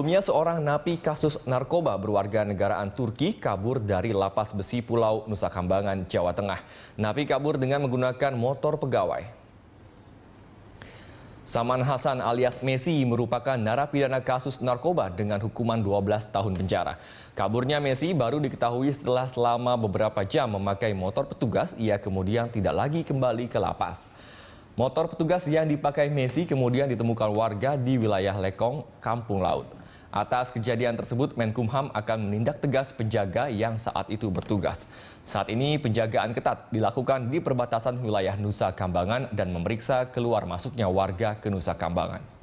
Sebelumnya, seorang napi kasus narkoba berwarga negaraan Turki kabur dari lapas besi Pulau Nusa Kambangan, Jawa Tengah. Napi kabur dengan menggunakan motor pegawai. Saman Hasan alias Messi merupakan narapidana kasus narkoba dengan hukuman 12 tahun penjara. Kaburnya Messi baru diketahui setelah selama beberapa jam memakai motor petugas, ia kemudian tidak lagi kembali ke lapas. Motor petugas yang dipakai Messi kemudian ditemukan warga di wilayah Lekong, Kampung Laut. Atas kejadian tersebut, Menkumham akan menindak tegas penjaga yang saat itu bertugas. Saat ini penjagaan ketat dilakukan di perbatasan wilayah Nusa Kambangan dan memeriksa keluar masuknya warga ke Nusa Kambangan.